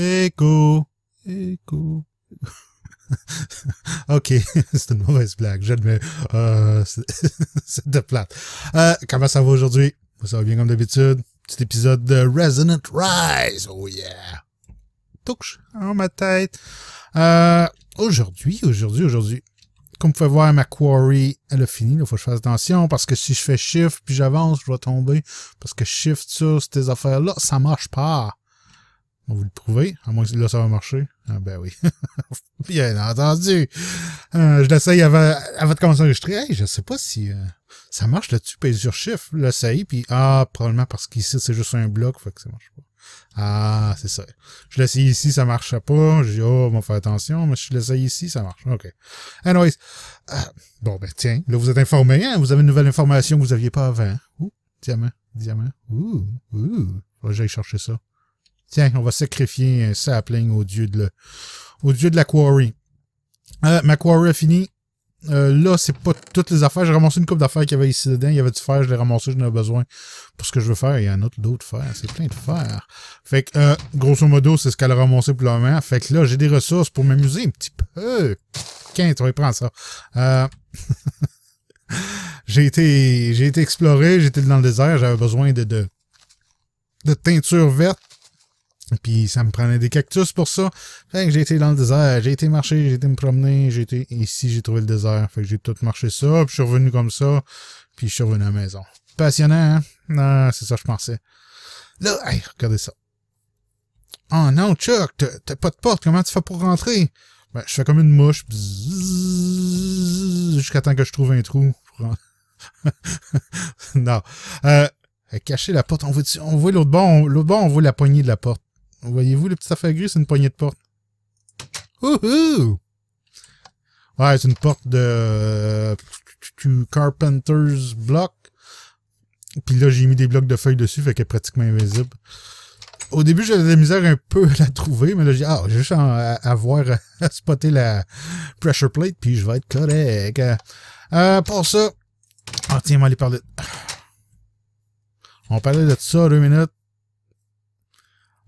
Écho. Écho. ok, c'est une mauvaise blague. J'admets. Euh, c'est de plate. Euh, comment ça va aujourd'hui? Ça va bien comme d'habitude. Petit épisode de Resonant Rise. Oh yeah. Touche en ma tête. Euh, aujourd'hui, aujourd'hui, aujourd'hui. Comme vous pouvez voir, ma quarry, elle a fini. Il faut que je fasse attention parce que si je fais shift puis j'avance, je vais tomber. Parce que shift sur ces affaires-là, ça marche pas. On Vous le prouver. À moins que là, ça va marcher. Ah ben oui. Bien entendu. Euh, je l'essaye avant, de commencer à enregistrer. Hey, je sais pas si euh, ça marche là-dessus, pays sur chiffre, l'essaye, puis ah, probablement parce qu'ici, c'est juste un bloc, fait que ça marche pas. Ah, c'est ça. Je l'essaye ici, ça marche pas. Je dis, oh, on va faire attention, mais je l'essaye ici, ça marche. OK. Anyways. Euh, bon, ben tiens, là, vous êtes informé, hein? Vous avez une nouvelle information que vous aviez pas avant. Ouh, diamant, diamant. Ouh, ouh. Je que chercher ça. Tiens, on va sacrifier un sapling au dieu de, le, au dieu de la quarry. Euh, ma quarry a fini. Euh, là, c'est pas toutes les affaires. J'ai ramassé une coupe d'affaires qu'il y avait ici dedans. Il y avait du fer, je l'ai ramassé, j'en ai besoin pour ce que je veux faire. Il y en a d'autres fer. C'est plein de fer. Fait que, euh, grosso modo, c'est ce qu'elle a ramassé pour le Fait que là, j'ai des ressources pour m'amuser un petit peu. Quinte, on va prendre ça. j'ai été, j'ai été exploré, j'étais dans le désert, j'avais besoin de, de, de teinture verte puis ça me prenait des cactus pour ça. Fait que j'ai été dans le désert, j'ai été marcher, j'ai été me promener, j'ai été ici, j'ai trouvé le désert. Fait que j'ai tout marché ça, puis je suis revenu comme ça, puis je suis revenu à la maison. Passionnant, hein? Non, ah, c'est ça que je pensais. Là, hey, regardez ça. Oh non, Chuck, t'as pas de porte, comment tu fais pour rentrer? Ben, je fais comme une mouche, jusqu'à temps que je trouve un trou. non. Euh, cacher la porte, on voit, on voit l'autre bon. l'autre bon, on voit la poignée de la porte. Voyez-vous, le petit affaire gris, c'est une poignée de porte. Wouhou! Ouais, c'est une porte de euh, Carpenter's Block. Puis là, j'ai mis des blocs de feuilles dessus, fait qu'elle est pratiquement invisible. Au début, j'avais de la misère un peu à la trouver, mais là, j'ai ah, juste à, voir, à spotter la pressure plate, puis je vais être correct. Euh, pour ça... Ah, tiens, on va aller parler... On parlait de ça deux minutes.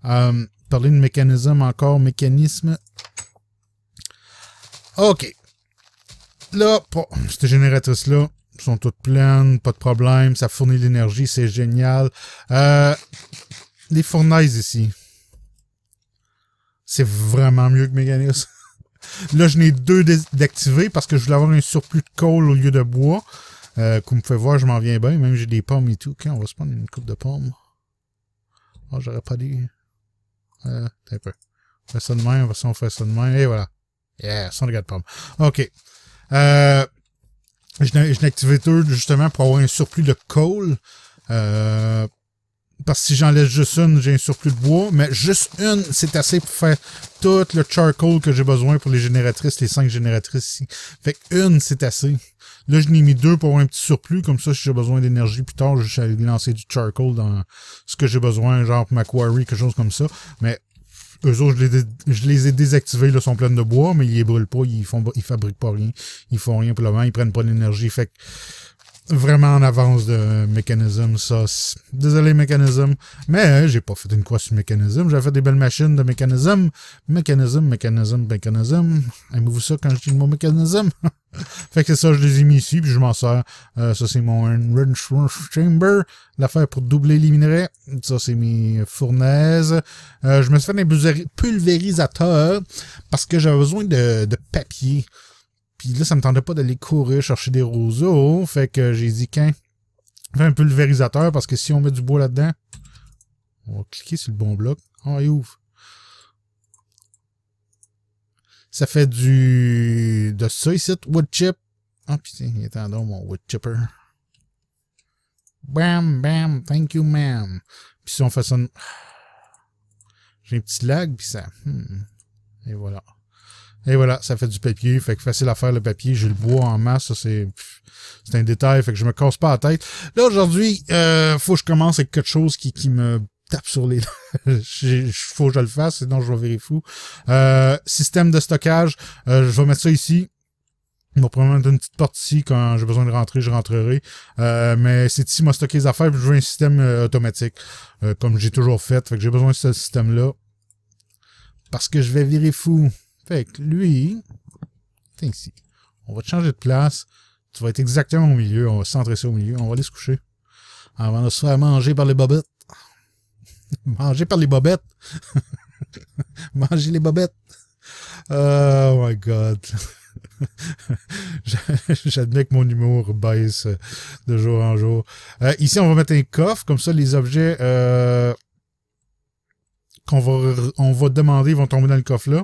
Euh, parler de mécanisme encore, mécanisme. OK. Là, ces cette génératrice-là, sont toutes pleines, pas de problème, ça fournit l'énergie, c'est génial. Euh, les fournaises ici, c'est vraiment mieux que mécanisme. Là, je n'ai deux d'activés parce que je voulais avoir un surplus de colle au lieu de bois. Euh, comme vous pouvez voir, je m'en viens bien. Même j'ai des pommes et tout. OK, on va se prendre une coupe de pommes. Oh, j'aurais pas dit. Euh, un peu. On fait ça de on, va, fait ça de et voilà. Yeah, sans regard de pomme. OK. Euh, je n'ai activé deux, justement, pour avoir un surplus de coal. Euh, parce que si j'en laisse juste une, j'ai un surplus de bois. Mais juste une, c'est assez pour faire tout le charcoal que j'ai besoin pour les génératrices, les cinq génératrices ici. Fait une, c'est assez. Là, je n'ai mis deux pour un petit surplus. Comme ça, si j'ai besoin d'énergie plus tard, je vais lancer du charcoal dans ce que j'ai besoin, genre pour ma quarry, quelque chose comme ça. Mais eux autres, je les, ai désactivés, là, sont pleins de bois, mais ils les brûlent pas, ils font ils fabriquent pas rien. Ils font rien pour le moment, ils prennent pas d'énergie. Fait que vraiment en avance de mécanisme, ça. Désolé, mécanisme. Mais euh, j'ai pas fait une croix sur mécanisme. J'avais fait des belles machines de mécanisme. Mécanisme, mécanisme, mécanisme. Aimez-vous ça quand je dis le mot mécanisme? fait que c'est ça, je les ai mis ici, puis je m'en sers. Euh, ça, c'est mon Chamber, l'affaire pour doubler les minerais. Ça, c'est mes fournaises. Euh, je me suis fait un pulvérisateurs parce que j'avais besoin de, de papier. Puis là, ça me tentait pas d'aller courir chercher des roseaux. Fait que j'ai dit qu'un un pulvérisateur parce que si on met du bois là-dedans, on va cliquer sur le bon bloc. oh, il ouvre. Ça fait du... de ça ici, wood chip. Ah, oh, putain, il est en don, mon wood chipper. Bam, bam, thank you, ma'am. Puis si on fait ça... J'ai un petit lag, puis ça... Hmm. Et voilà. Et voilà, ça fait du papier. Fait que facile à faire le papier. J'ai le bois en masse. Ça, c'est, c'est un détail. Fait que je me casse pas la tête. Là, aujourd'hui, euh, faut que je commence avec quelque chose qui, qui me tape sur les faut que je le fasse, sinon je vais virer fou. Euh, système de stockage, euh, je vais mettre ça ici. on va probablement une petite porte ici. Quand j'ai besoin de rentrer, je rentrerai. Euh, mais c'est ici, m'a stocké les affaires. je veux un système automatique, comme j'ai toujours fait. que j'ai besoin de ce système-là. Parce que je vais virer fou. Fait que lui... ici. On va te changer de place. Tu vas être exactement au milieu. On va centrer ça au milieu. On va aller se coucher. Avant de se faire manger par les bobettes. Manger par les bobettes. manger les bobettes. Oh my God. J'admets que mon humour baisse de jour en jour. Euh, ici, on va mettre un coffre. Comme ça, les objets euh, qu'on va, on va demander vont tomber dans le coffre-là.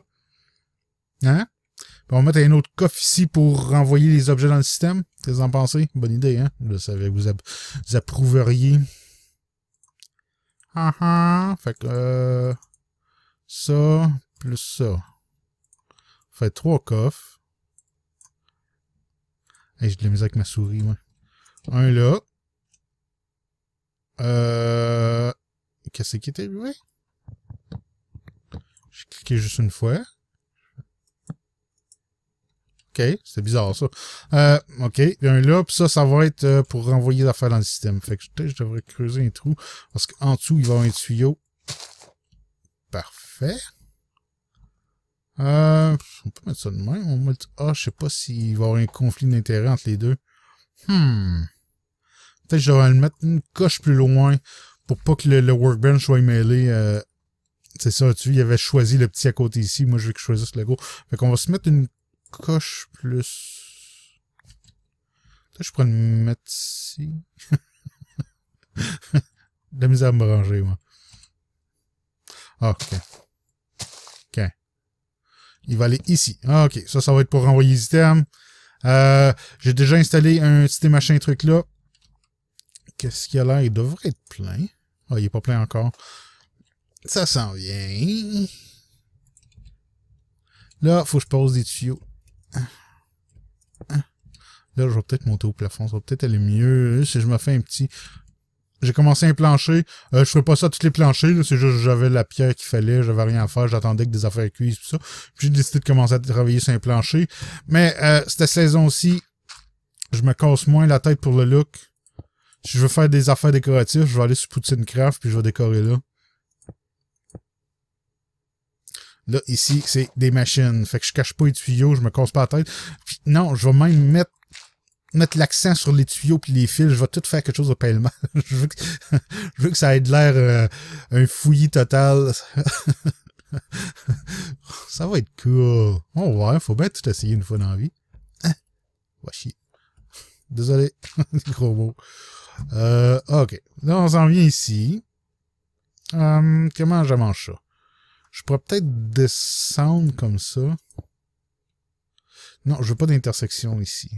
Hein? on va mettre un autre coffre ici pour renvoyer les objets dans le système. Qu'est-ce que vous en pensez? Bonne idée, hein? Je savais vous approuveriez. Uh-huh. Fait que euh, ça, plus ça. Fait trois coffres. et j'ai de la misère avec ma souris, moi. Un là. Euh... Qu'est-ce qui était arrivé? J'ai cliqué juste une fois. OK, c'est bizarre ça. Euh, OK, bien là, ça, ça va être euh, pour renvoyer l'affaire dans le système. Fait que je, devrais creuser un trou parce qu'en dessous, il va y avoir un tuyau. Parfait. Euh, on peut mettre ça de main. On Ah, je sais pas s'il va y avoir un conflit d'intérêt entre les deux. Hmm. Peut-être que je devrais le mettre une coche plus loin pour pas que le, workbench soit mêlé. C'est ça, tu il avait choisi le petit à côté ici. Moi, je vais choisir je choisisse le Fait qu'on va se mettre une coche plus. je pourrais le mettre ici. la misère à me ranger, moi. Ah, OK. OK. Il va aller ici. Ah, OK. Ça, ça va être pour renvoyer les items. Euh, j'ai déjà installé un petit machin truc là. Qu'est-ce qu'il y a là? Il devrait être plein. Ah, il n'est pas plein encore. Ça s'en vient. Là, faut que je pose des tuyaux. Là, je vais peut-être monter au plafond. Ça va peut-être aller mieux si je me fais un petit... J'ai commencé un plancher. Euh, je fais pas ça tous les planchers. C'est juste j'avais la pierre qu'il fallait. J'avais rien à faire. J'attendais que des affaires cuisent, tout ça. Puis j'ai décidé de commencer à travailler sur un plancher. Mais euh, cette saison-ci, je me casse moins la tête pour le look. Si je veux faire des affaires décoratives, je vais aller sur Poutine Craft puis je vais décorer là. Là, ici, c'est des machines. Fait que je cache pas les tuyaux, je me casse pas la tête. non, je vais même mettre mettre l'accent sur les tuyaux puis les fils, je vais tout faire quelque chose au paiement. je, veux que, ça ait de l'air euh, un fouillis total. ça va être cool. On va voir, faut bien tout essayer une fois dans la vie. Hein? Désolé, gros mots. Euh, ok. Là, on s'en vient ici. Euh, comment je mange ça? Je pourrais peut-être descendre comme ça. Non, je veux pas d'intersection ici.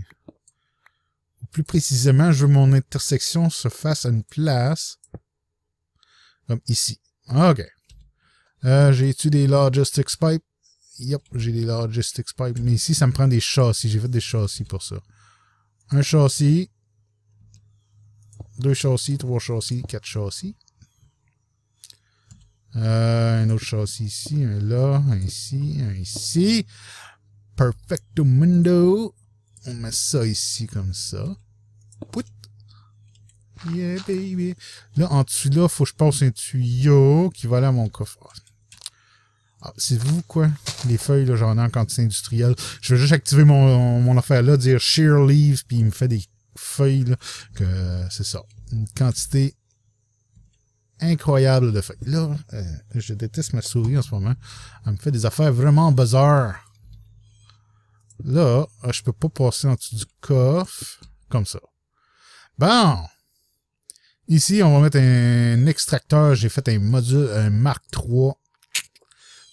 Plus précisément, je veux que mon intersection se fasse à une place. Comme ici. Ah, OK. Euh, J'ai-tu des logistics pipes? Yep, j'ai des logistics pipes. Mais ici, ça me prend des châssis. J'ai fait des châssis pour ça. Un châssis. Deux châssis, trois châssis, quatre châssis. Euh, un autre châssis ici, un là, un ici, un ici. Perfecto Mundo. On met ça ici comme ça. put Yeah, baby. Là, en dessous, là, faut que je passe un tuyau qui va aller à mon coffre. Ah, c'est vous, quoi? Les feuilles, là, j'en ai en quantité industrielle. Je vais juste activer mon, mon affaire là, dire Sheer leaves, puis il me fait des feuilles, là, que c'est ça. Une quantité incroyable de fait. Là, euh, je déteste ma souris en ce moment. Elle me fait des affaires vraiment bizarres. Là, euh, je peux pas passer en dessous du coffre. Comme ça. Bon! Ici, on va mettre un extracteur. J'ai fait un module, un Mark III.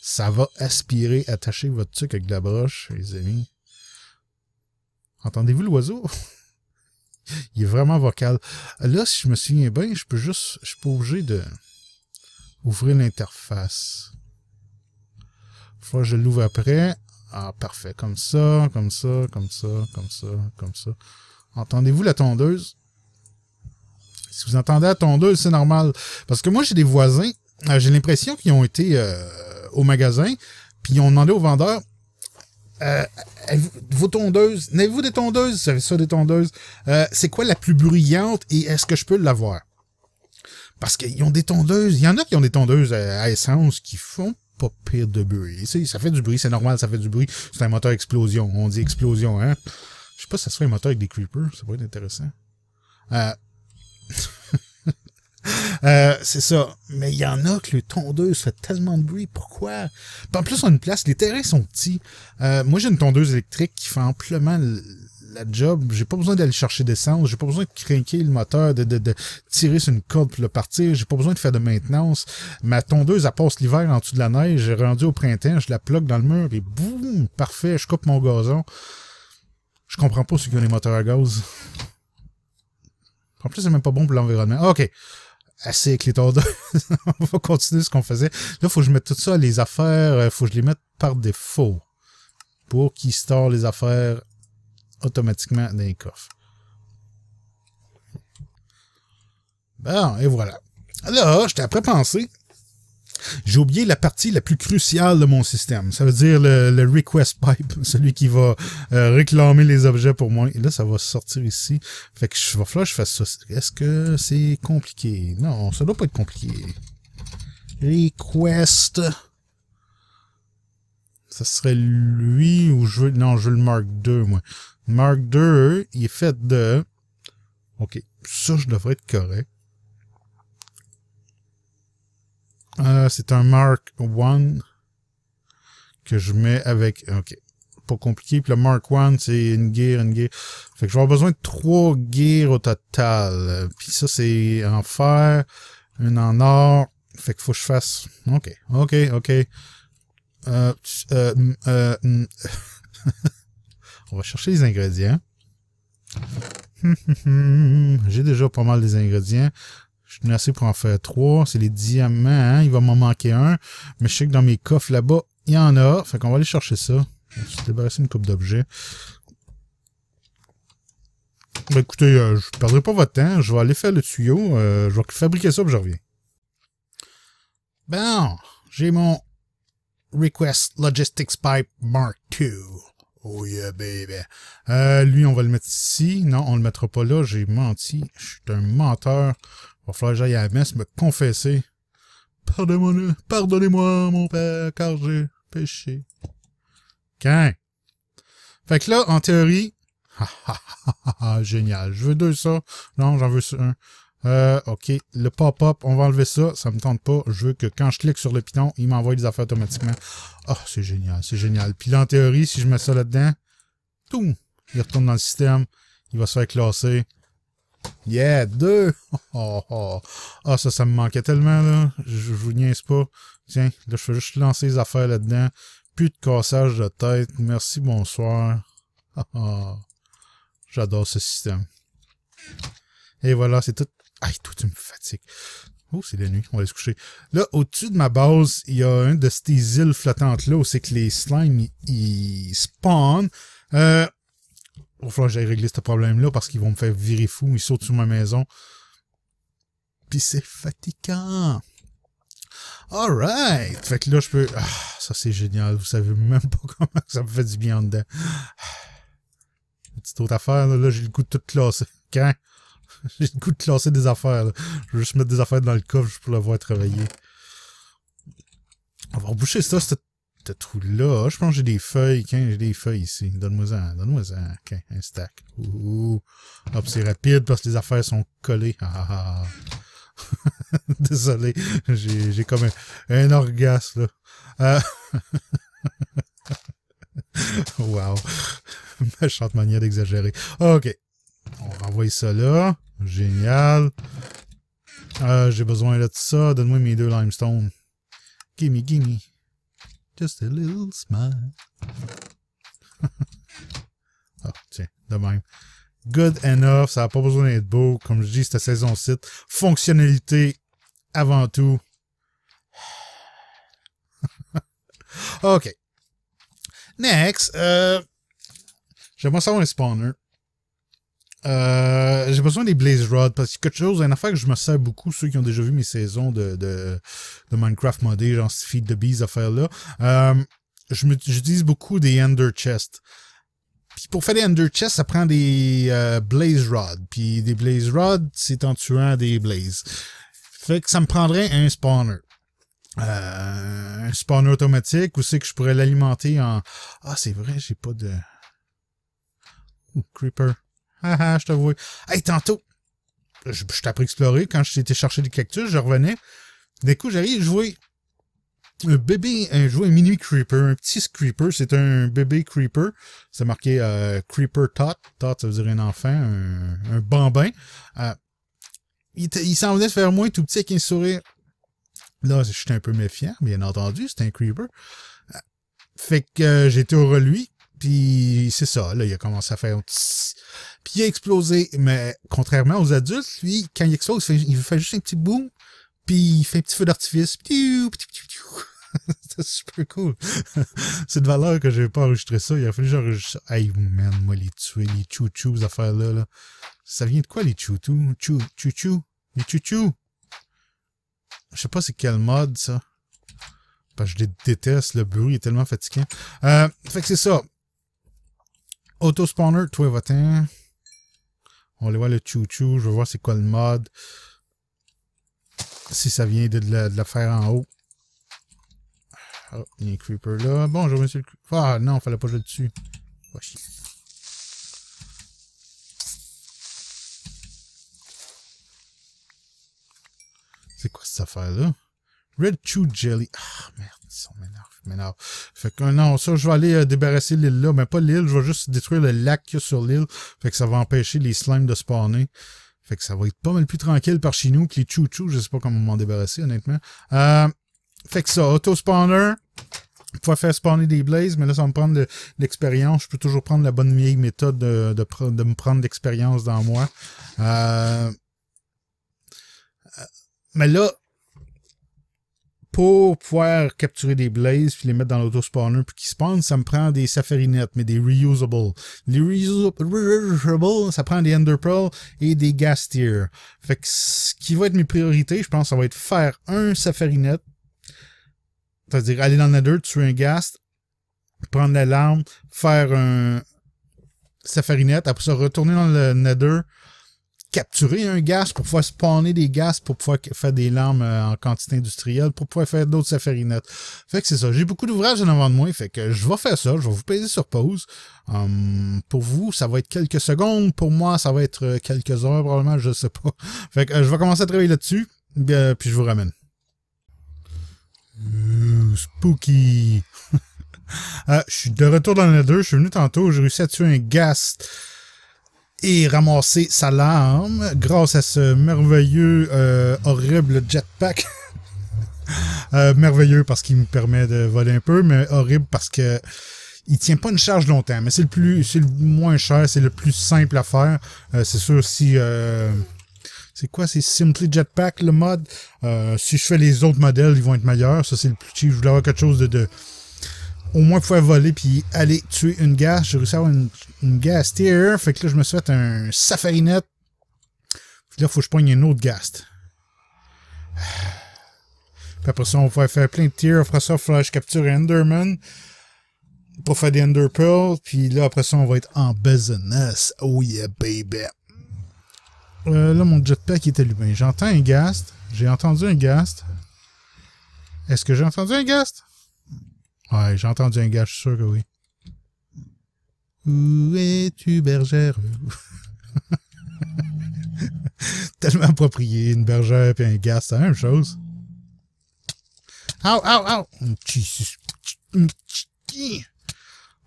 Ça va aspirer, attacher votre truc avec de la broche, les amis. Entendez-vous l'oiseau? Il est vraiment vocal. Là, si je me souviens bien, je peux juste... Je suis pas obligé de... Ouvrir l'interface. je l'ouvre après. Ah, parfait. Comme ça, comme ça, comme ça, comme ça, comme ça. Entendez-vous la tondeuse? Si vous entendez la tondeuse, c'est normal. Parce que moi, j'ai des voisins, euh, j'ai l'impression qu'ils ont été euh, au magasin, puis ils ont demandé au vendeur, euh, vos tondeuses, n'avez-vous des tondeuses? des tondeuses? Euh, c'est quoi la plus bruyante et est-ce que je peux l'avoir? Parce qu'ils ont des tondeuses. Il y en a qui ont des tondeuses à essence qui font pas pire de bruit. Ça fait du bruit, c'est normal, ça fait du bruit. C'est un moteur explosion. On dit explosion, hein? Je sais pas si ça serait un moteur avec des creepers. Ça pourrait être intéressant. Euh... Euh, c'est ça. Mais il y en a que le tondeuse fait tellement de bruit. Pourquoi? en plus, on a une place. Les terrains sont petits. Euh, moi, j'ai une tondeuse électrique qui fait amplement la job. J'ai pas besoin d'aller chercher d'essence. J'ai pas besoin de crinquer le moteur, de, tirer sur une corde pour le partir. J'ai pas besoin de faire de maintenance. Ma tondeuse, elle passe l'hiver en dessous de la neige. J'ai rendu au printemps. Je la ploque dans le mur. Et boum, parfait. Je coupe mon gazon. Je comprends pas ce qui ont les moteurs à gaz. En plus, c'est même pas bon pour l'environnement. OK assez avec les on va continuer ce qu'on faisait. Là, faut que je mette tout ça, les affaires, il euh, faut que je les mette par défaut pour qu'ils store les affaires automatiquement dans les coffres. Bon, et voilà. Là, j'étais après pensé. J'ai oublié la partie la plus cruciale de mon système. Ça veut dire le, request pipe, celui qui va euh, réclamer les objets pour moi. Et là, ça va sortir ici. Fait que je vais falloir que je fasse ça. Est-ce que c'est compliqué? Non, ça doit pas être compliqué. Request. Ça serait lui ou je veux... Non, je veux le Mark 2, moi. Mark 2, il est fait de... OK, ça, je devrais être correct. Euh, c'est un Mark One que je mets avec... OK. Pas compliqué. Puis le Mark One, c'est une gear, une gear. Fait que je vais avoir besoin de trois gears au total. Puis ça, c'est en fer, une en or. Fait que faut que je fasse... OK, OK, OK. Euh, euh, euh On va chercher les ingrédients. J'ai déjà pas mal des ingrédients. Je suis assez pour en faire trois. C'est les diamants. Hein. Il va m'en manquer un. Mais je sais que dans mes coffres là-bas, il y en a. Fait qu'on va aller chercher ça. Je vais se débarrasser une coupe d'objets. Ben écoutez, euh, je ne perdrai pas votre temps. Je vais aller faire le tuyau. Euh, je vais fabriquer ça, puis je reviens. Bon, j'ai mon Request Logistics Pipe Mark II. Oh yeah, baby. Euh, lui, on va le mettre ici. Non, on ne le mettra pas là. J'ai menti. Je suis un menteur va falloir que j'aille à la me confesser. Pardonnez-moi, pardonnez-moi, mon père, car j'ai péché. OK. Fait que là, en théorie, génial. Je veux deux ça. Non, j'en veux un. Euh, OK. Le pop-up, on va enlever ça. Ça me tente pas. Je veux que quand je clique sur le piton, il m'envoie des affaires automatiquement. oh, c'est génial, c'est génial. Puis là, en théorie, si je mets ça là-dedans, tout, il retourne dans le système. Il va se faire classer. Yeah, deux! Oh, ça, ça me manquait tellement, là. Je, vous niaise pas. Tiens, là, je vais juste lancer les affaires là-dedans. Plus de cassage de tête. Merci, bonsoir. J'adore ce système. Et voilà, c'est tout. Aïe, toi, tu me fatigues. Oh, c'est la nuit, on va aller se coucher. Là, au-dessus de ma base, il y a un de ces îles flottantes-là où c'est que les slimes, ils spawn Euh, va falloir que j'aille régler ce problème-là parce qu'ils vont me faire virer fou, ils sautent sur ma maison. Puis c'est fatigant. Alright! Fait que là, je peux... Ah, ça, c'est génial. Vous savez même pas comment ça me fait du bien en dedans. Ah. Une petite autre affaire, là, j'ai le goût de tout classer. Quand? J'ai le goût de classer des affaires. Je vais juste mettre des affaires dans le coffre pour le voir travailler. On va reboucher ça, cette trou-là. Ah, je pense que j'ai des feuilles. J'ai des feuilles ici. Donne-moi-en. Donne-moi-en. OK, un stack. Ouh. c'est rapide parce que les affaires sont collées. Ah, ah, Désolé. J'ai comme un, un orgasme, là. Euh. wow. manière d'exagérer. OK. On renvoie ça là. Génial. Euh, j'ai besoin de ça. Donne-moi mes deux limestone. Gimme, gimme. Just a little smile. oh, tiens, de même. Good enough, ça n'a pas besoin d'être beau. Comme je dis, cette saison 7 fonctionnalité avant tout. OK. Next, euh, j'aimerais savoir un spawner. Euh, j'ai besoin des Blaze Rods, parce que quelque chose, une affaire que je me sers beaucoup, ceux qui ont déjà vu mes saisons de, de, de Minecraft modé, genre Feed the Bees, affaire-là. Euh, J'utilise beaucoup des Ender Chests. Puis pour faire des Ender Chests, ça prend des euh, Blaze Rods, Puis des Blaze Rods, c'est en tuant des Blaze. Fait que ça me prendrait un spawner. Euh, un spawner automatique ou c'est que je pourrais l'alimenter en... Ah, c'est vrai, j'ai pas de... Hmm, creeper. Ah ah, je t'avoue. Hey, tantôt, je, je à explorer. Quand j'étais chercher des cactus, je revenais. D'un coup, j'arrive, je vois un bébé, un, je un mini creeper, un petit creeper. C'est un bébé creeper. C'est marqué euh, creeper tot. Tot, ça veut dire un enfant, un, bambin. Euh, il, semblait s'en venait moins tout petit, avec un sourire. Là, j'étais un peu méfiant, bien entendu. C'était un creeper. Euh, fait que j'étais au lui Pis... c'est ça, là, il a commencé à faire... Tss, puis il a explosé. Mais contrairement aux adultes, lui, quand il explose, il fait, juste un petit boom, puis il fait un petit feu d'artifice. C'est super cool. c'est de valeur que j'ai pas enregistré ça. Il a fallu genre, j'enregistre ça. Hey, man, moi, les tuer, les chouchous, ces affaires-là. Ça vient de quoi, les chouchous? Chou, chou? Les chouchous? Je sais pas c'est quel mode, ça. Parce que je les déteste, le bruit est tellement fatiguant... Euh, fait que c'est ça. Autospawner, toi, votant. On les voit le chou-chou. Je veux voir c'est quoi le mode. Si ça vient de la, de la faire en haut. Ah, il y a un creeper là. Bonjour, monsieur le creeper. Ah non, fallait pas jouer dessus. C'est quoi cette affaire là? Red Chew Jelly. Ah merde, ils sont m'énerve. Mais non. Fait que non, ça, je vais aller euh, débarrasser l'île là. Mais pas l'île, je vais juste détruire le lac qu'il y a sur l'île. Fait que ça va empêcher les slimes de spawner. Fait que ça va être pas mal plus tranquille par chez nous que les chou Je sais pas comment m'en débarrasser, honnêtement. Euh, fait que ça, auto-spawner. pour faire spawner des blazes, mais là, ça va me prendre de l'expérience. Je peux toujours prendre la bonne vieille méthode de, de, de me prendre l'expérience dans moi. Euh, mais là, pour pouvoir capturer des blazes puis les mettre dans l'autospawner puis qu'ils spawnent, ça me prend des safarinettes, mais des reusables. Les reusables, ça prend des enderpearls et des gas Fait que ce qui va être mes priorités, je pense, ça va être faire un safarinette, c'est-à-dire aller dans le nether, tuer un ghast, prendre la larme, faire un safarinette, après ça retourner dans le nether, capturer un gaz, pour pouvoir spawner des gaz, pour pouvoir faire des larmes euh, en quantité industrielle, pour pouvoir faire d'autres safarinettes. Fait que c'est ça. J'ai beaucoup d'ouvrages en avant de moi, fait que je vais faire ça. Je vais vous payer sur pause. Hum, pour vous, ça va être quelques secondes. Pour moi, ça va être euh, quelques heures probablement, je sais pas. Fait que euh, je vais commencer à travailler là-dessus, puis je vous ramène. spooky! je suis de retour dans les deux. je suis venu tantôt, j'ai réussi à tuer un gaz et ramasser sa lame grâce à ce merveilleux, euh, horrible jetpack. Euh, merveilleux parce qu'il me permet de voler un peu, mais horrible parce que il tient pas une charge longtemps. Mais c'est le plus, c'est le moins cher, c'est le plus simple à faire. Euh, c'est sûr si c'est quoi, c'est Simply Jetpack le mode. si je fais les autres modèles, ils vont être meilleurs. Ça c'est le plus cheap. Je voulais avoir quelque chose de, de au moins pouvoir voler puis aller tuer une gast J'ai réussi à avoir une, une Fait que là, je me suis fait un safarinette Puis là, faut que je poigne une autre gast. Puis après ça, on va faire plein de tiers. Après ça, il je capture Enderman pour faire des enderpearls, Puis là, après ça, on va être en business. Oh yeah, baby. Euh, là, mon jetpack est allumé. J'entends un gast. J'ai entendu un gast. Est-ce que j'ai entendu un gast? Ouais, j'ai entendu un gars, je suis sûr que oui. Où es-tu, bergère? Tellement approprié, une bergère et un gars, c'est la même chose. Ow, ow, ow!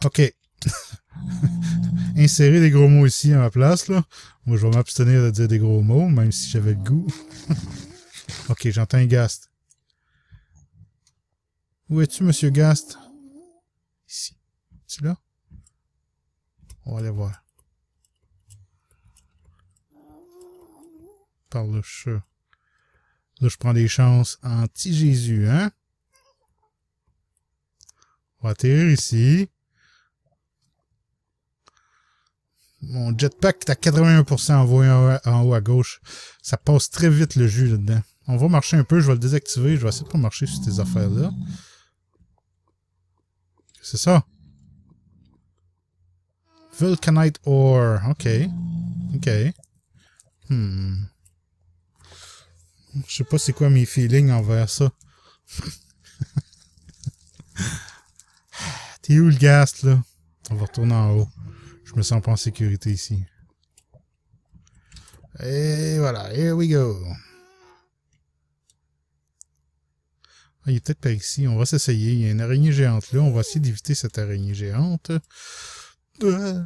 OK. Insérer des gros mots ici à ma place, là. Moi, je vais m'abstenir de dire des gros mots, même si j'avais le goût. OK, j'entends un gars où es-tu, monsieur Gast? Ici. Tu là? On va aller voir. Par le Là, je prends des chances anti-Jésus, hein? On va atterrir ici. Mon jetpack est à 81% envoyé en haut à gauche. Ça passe très vite le jus là-dedans. On va marcher un peu, je vais le désactiver. Je vais essayer de pas marcher sur ces affaires-là. C'est ça. Vulcanite ore. Ok. Ok. Hmm. Je sais pas c'est quoi mes feelings envers ça. T'es où le gaz, là? On va retourner en haut. Je me sens pas en sécurité ici. Et voilà. Here we go. Il est peut-être par ici. On va s'essayer. Il y a une araignée géante là. On va essayer d'éviter cette araignée géante. Euh.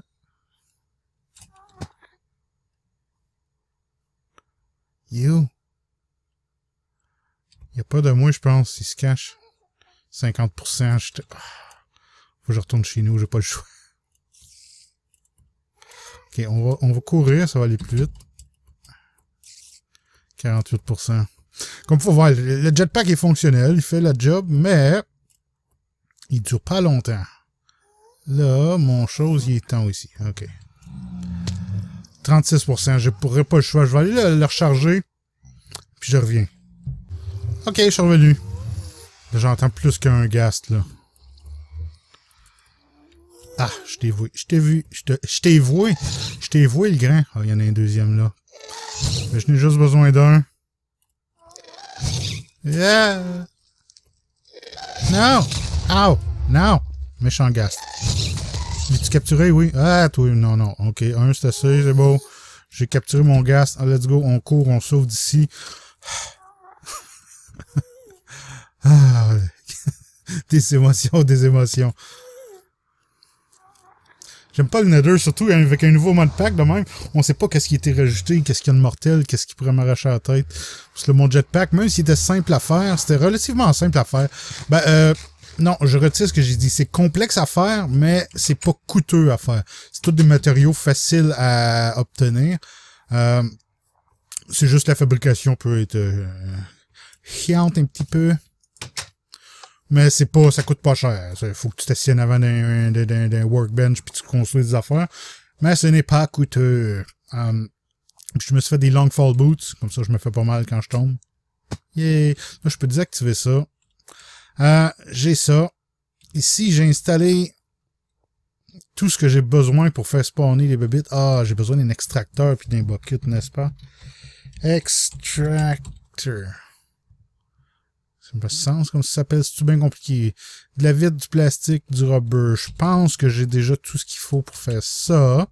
You. Il n'y a pas de moi, je pense. Il se cache. 50%. Je Faut que je retourne chez nous. J'ai pas le choix. Ok, on va, on va courir. Ça va aller plus vite. 48%. Comme faut voir, le jetpack est fonctionnel, il fait la job, mais il dure pas longtemps. Là, mon chose, il est temps ici. OK. 36%, je pourrais pas le choix. Je vais aller le, recharger, puis je reviens. OK, je suis revenu. J'entends plus qu'un gast, là. Ah, je t'ai voué. Je t'ai vu. Je t'ai voué. Je t'ai voué, le grain. Ah, il y en a un deuxième, là. Mais je n'ai juste besoin d'un. Yeah. Non. Ow. Non. Méchant gast. J'ai-tu capturé? Oui. Ah, toi. Non, non. OK. Un, c'est assez. C'est beau. J'ai capturé mon gast. Ah, let's go. On court. On sauve d'ici. Ah. Des émotions. Des émotions. J'aime pas le Nether, surtout avec un nouveau mode pack de même. On sait pas qu'est-ce qui a été rajouté, qu'est-ce qu'il y a de mortel, qu'est-ce qui pourrait m'arracher la tête. Parce que mon jetpack, même s'il était simple à faire, c'était relativement simple à faire. Ben, euh, non, je retire ce que j'ai dit. C'est complexe à faire, mais c'est pas coûteux à faire. C'est tous des matériaux faciles à obtenir. Euh, c'est juste la fabrication peut être... Euh, chiante un petit peu mais c'est pas, ça coûte pas cher. Il faut que tu t'assiennes avant d'un workbench puis tu construis des affaires. Mais ce n'est pas coûteux. Hum, je me suis fait des long fall boots, comme ça je me fais pas mal quand je tombe. je peux désactiver ça. Euh, j'ai ça. Ici, j'ai installé tout ce que j'ai besoin pour faire spawner les bébites. Ah, j'ai besoin d'un extracteur puis d'un bucket, n'est-ce pas? Extracteur. Ça me fait sens comme ça s'appelle. cest tout bien compliqué? De la vitre, du plastique, du rubber. Je pense que j'ai déjà tout ce qu'il faut pour faire ça.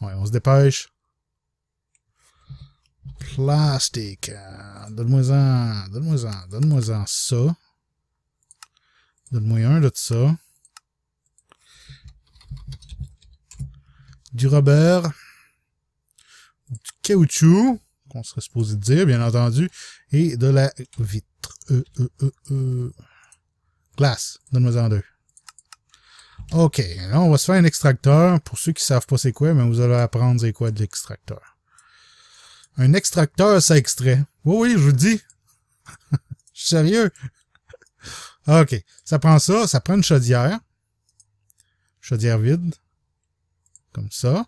Ouais, on se dépêche. Plastique. Donne-moi-en, donne-moi-en, donne-moi-en ça. Donne-moi un de ça. Du rubber. Du caoutchouc, qu'on serait supposé dire, bien entendu. Et de la vitre. Euh, euh, euh, euh, Glace, donne-moi en deux. OK, là, on va se faire un extracteur. Pour ceux qui ne savent pas c'est quoi, mais vous allez apprendre c'est quoi de l'extracteur. Un extracteur, ça extrait. Oui, oui, je vous le dis. je suis sérieux. OK, ça prend ça, ça prend une chaudière. Chaudière vide. Comme ça.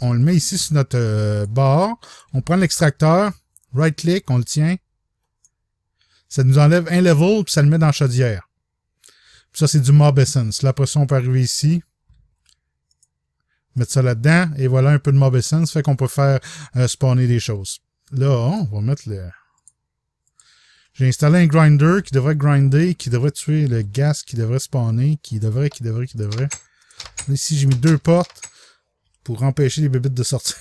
on le met ici sur notre euh, bar On prend l'extracteur, right-click, on le tient. Ça nous enlève un level, puis ça le met dans la chaudière. ça, c'est du Mob Essence. Là, après peut arriver ici. Mettre ça là-dedans. Et voilà un peu de Mob Essence. Fait qu'on peut faire euh, spawner des choses. Là, on va mettre le... J'ai installé un grinder qui devrait grinder, qui devrait tuer le gaz, qui devrait spawner, qui devrait, qui devrait, qui devrait. ici, j'ai mis deux portes pour empêcher les bébites de sortir.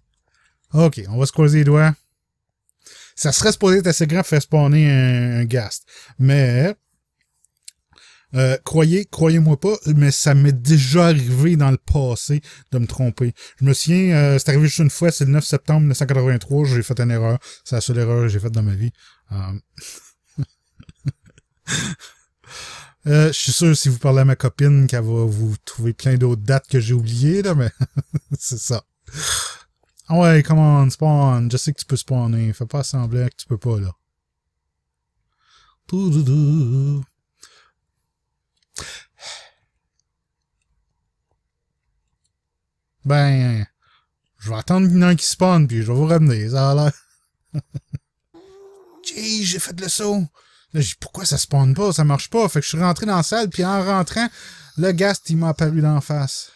ok, on va se croiser les doigts. Ça serait supposé être assez grand pour faire spawner un, un ghast. Mais, euh, croyez, croyez-moi pas, mais ça m'est déjà arrivé dans le passé de me tromper. Je me souviens, euh, c'est arrivé juste une fois, c'est le 9 septembre 1983, j'ai fait une erreur. C'est la seule erreur que j'ai faite dans ma vie. Euh, Euh, je suis sûr, si vous parlez à ma copine, qu'elle va vous trouver plein d'autres dates que j'ai oubliées, là, mais c'est ça. Ah ouais, come on, spawn. Je sais que tu peux spawner. Fais pas semblant que tu peux pas, là. Ben, je vais attendre qu'il y qui spawn, puis je vais vous ramener, ça a l'air. j'ai fait le saut. Là, j'ai dit, pourquoi ça spawn pas? Ça marche pas. Fait que je suis rentré dans la salle, puis en rentrant, le gast, il m'a apparu d'en face.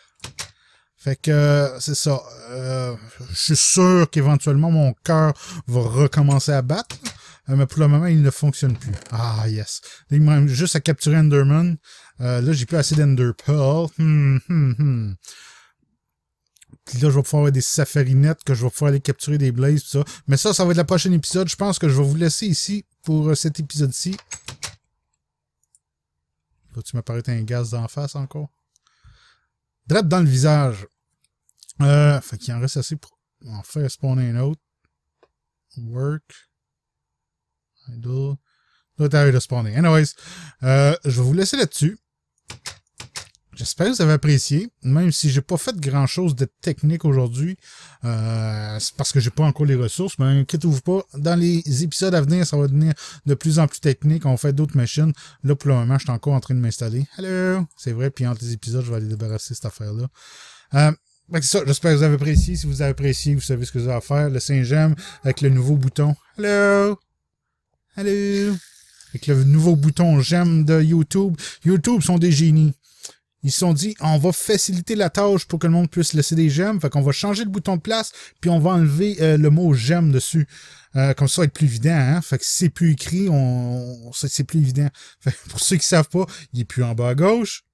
Fait que euh, c'est ça. Euh, je suis sûr qu'éventuellement mon cœur va recommencer à battre. Euh, mais pour le moment, il ne fonctionne plus. Ah yes. Il m'a juste à capturer Enderman. là, j'ai plus assez d'Enderpearl, Pearl. Hmm, hmm, hmm. Puis là, je vais pouvoir avoir des safarinettes que je vais pouvoir aller capturer des blazes, tout ça. Mais ça, ça va être le prochain épisode. Je pense que je vais vous laisser ici pour euh, cet épisode-ci. tu m'apparaître un gaz d'en face encore? Drap dans le visage. Euh, fait qu'il en reste assez pour en faire spawner un autre. Work. Idle. Doit de spawner. Anyways, euh, je vais vous laisser là-dessus. J'espère que vous avez apprécié, même si j'ai pas fait grand chose de technique aujourd'hui, euh, c'est parce que j'ai pas encore les ressources, mais inquiétez-vous pas, dans les épisodes à venir, ça va devenir de plus en plus technique, on fait d'autres machines, là pour le moment, je suis encore en train de m'installer, hello, c'est vrai, puis entre les épisodes, je vais aller débarrasser cette affaire-là. Euh, ben, c'est ça, j'espère que vous avez apprécié, si vous avez apprécié, vous savez ce que vous avez à faire, le Saint-J'aime, avec le nouveau bouton, hello, hello, avec le nouveau bouton j'aime de YouTube, YouTube sont des génies. Ils se sont dit, on va faciliter la tâche pour que le monde puisse laisser des j'aime. Fait qu'on va changer le bouton de place, puis on va enlever euh, le mot j'aime dessus. Euh, comme ça, ça va être plus évident. Hein. Fait que si c'est plus écrit, on, c'est plus évident. pour ceux qui savent pas, il est plus en bas à gauche.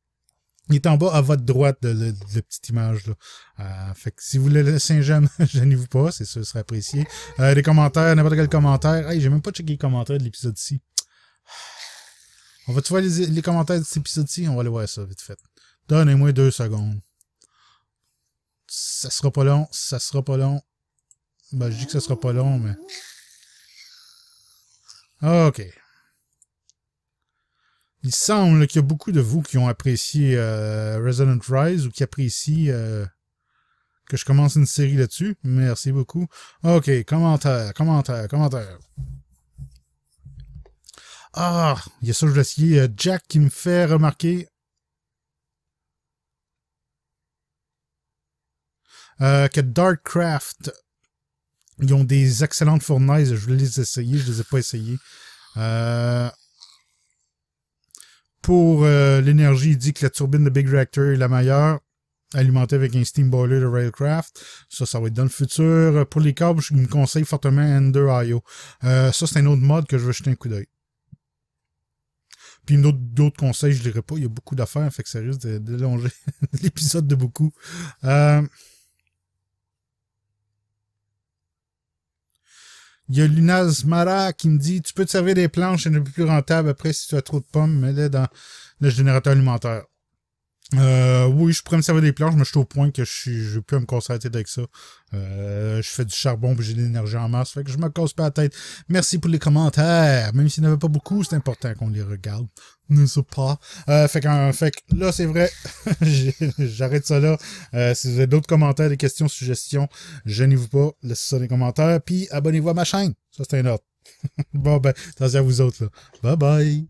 Il est en bas à votre droite de, la petite image. Là. Euh, fait que si vous voulez le saint je gênez-vous pas, c'est sûr, ce serait apprécié. les commentaires, n'importe quel commentaire. Hey, j'ai même pas checké les commentaires de l'épisode-ci. On va-tu voir les, les commentaires de cet épisode-ci? On va aller voir ça vite fait. Donnez-moi deux secondes. Ça sera pas long, ça sera pas long. Ben, je dis que ça sera pas long, mais... OK. Il semble qu'il y a beaucoup de vous qui ont apprécié euh, Resident Rise ou qui apprécient euh, que je commence une série là-dessus. Merci beaucoup. OK, commentaire, commentaire, commentaire. Ah, il y a ça, je vais essayer. Euh, Jack qui me fait remarquer Euh, que Darkcraft, ils ont des excellentes fournaises. Je voulais les essayer, je les ai pas essayées. Euh, pour euh, l'énergie, il dit que la turbine de Big Reactor est la meilleure, alimentée avec un steam boiler de Railcraft. Ça, ça va être dans le futur. Pour les câbles, je me conseille fortement Ender.io. Euh, ça, c'est un autre mode que je vais jeter un coup d'œil. Puis d'autres conseils, je ne pas. Il y a beaucoup d'affaires, fait que ça risque d'élonger l'épisode de beaucoup. Euh, Il y a Lunaz Mara qui me dit Tu peux te servir des planches, c'est ne plus rentable après si tu as trop de pommes, mais là dans le générateur alimentaire. Euh, oui, je pourrais me servir des planches, mais je suis au point que je suis, je peux me concentrer avec ça. Euh, je fais du charbon, puis j'ai de l'énergie en masse, fait que je me casse pas la tête. Merci pour les commentaires, même s'il n'y en avait pas beaucoup, c'est important qu'on les regarde. Ne pas. Euh, fait, que, fait là, c'est vrai, j'arrête ça là. Euh, si vous avez d'autres commentaires, des questions, suggestions, gênez-vous pas, laissez ça dans les commentaires, puis abonnez-vous à ma chaîne. Ça, c'est un autre. bon, ben, attention à vous autres, Bye bye!